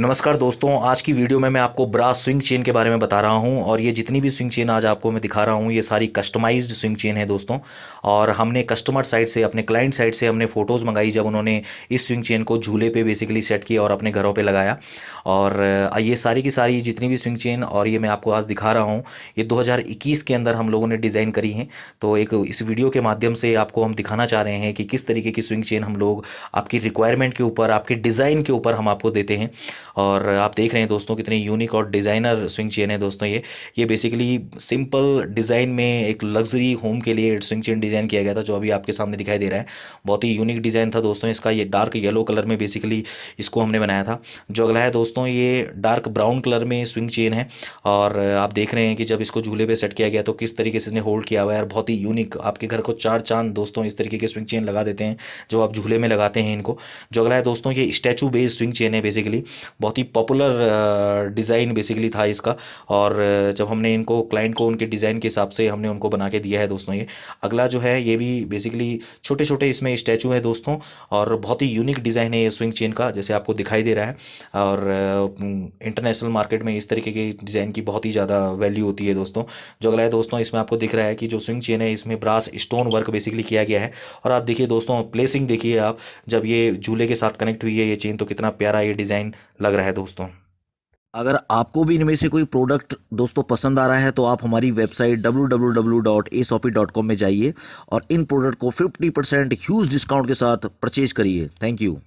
नमस्कार दोस्तों आज की वीडियो में मैं आपको ब्रा स्विंग चेन के बारे में बता रहा हूं और ये जितनी भी स्विंग चेन आज आपको मैं दिखा रहा हूं ये सारी कस्टमाइज्ड स्विंग चेन है दोस्तों और हमने कस्टमर साइड से अपने क्लाइंट साइड से हमने फ़ोटोज़ मंगाई जब उन्होंने इस स्विंग चेन को झूले पे बेसिकली सेट किया और अपने घरों पर लगाया और ये सारी की सारी जितनी भी स्विंग चेन और ये मैं आपको आज दिखा रहा हूँ ये दो के अंदर हम लोगों ने डिज़ाइन करी है तो एक इस वीडियो के माध्यम से आपको हम दिखाना चाह रहे हैं कि किस तरीके की स्विंग चेन हम लोग आपकी रिक्वायरमेंट के ऊपर आपके डिज़ाइन के ऊपर हम आपको देते हैं और आप देख रहे हैं दोस्तों कितनी यूनिक और डिज़ाइनर स्विंग चेन है दोस्तों ये ये बेसिकली सिंपल डिज़ाइन में एक लग्जरी होम के लिए स्विंग चेन डिज़ाइन किया गया था जो अभी आपके सामने दिखाई दे रहा है बहुत ही यूनिक डिज़ाइन था दोस्तों इसका ये डार्क येलो कलर में बेसिकली इसको हमने बनाया था जो अगला है दोस्तों ये डार्क ब्राउन कलर में स्विंग चेन है और आप देख रहे हैं कि जब इसको झूले पर सेट किया गया तो किस तरीके से इसने होल्ड किया हुआ है और बहुत ही यूनिक आपके घर को चार चांद दोस्तों इस तरीके के स्विंग चेन लगा देते हैं जो आप झूले में लगाते हैं इनको जो अगला है दोस्तों ये स्टैचू बेस्ड स्विंग चेन है बेसिकली बहुत ही पॉपुलर डिज़ाइन बेसिकली था इसका और uh, जब हमने इनको क्लाइंट को उनके डिज़ाइन के हिसाब से हमने उनको बना के दिया है दोस्तों ये अगला जो है ये भी बेसिकली छोटे छोटे इसमें स्टैचू है दोस्तों और बहुत ही यूनिक डिज़ाइन है ये स्विंग चेन का जैसे आपको दिखाई दे रहा है और इंटरनेशनल uh, मार्केट में इस तरीके की डिज़ाइन की बहुत ही ज़्यादा वैल्यू होती है दोस्तों जो अगला है दोस्तों इसमें आपको दिख रहा है कि जो स्विंग चेन है इसमें ब्रास स्टोन वर्क बेसिकली किया गया है और आप देखिए दोस्तों प्लेसिंग देखिए आप जब ये झूले के साथ कनेक्ट हुई है ये चेन तो कितना प्यारा ये डिज़ाइन लग रहा है दोस्तों अगर आपको भी इनमें से कोई प्रोडक्ट दोस्तों पसंद आ रहा है तो आप हमारी वेबसाइट www.asopi.com में जाइए और इन प्रोडक्ट को 50 परसेंट ह्यूज डिस्काउंट के साथ परचेज करिए थैंक यू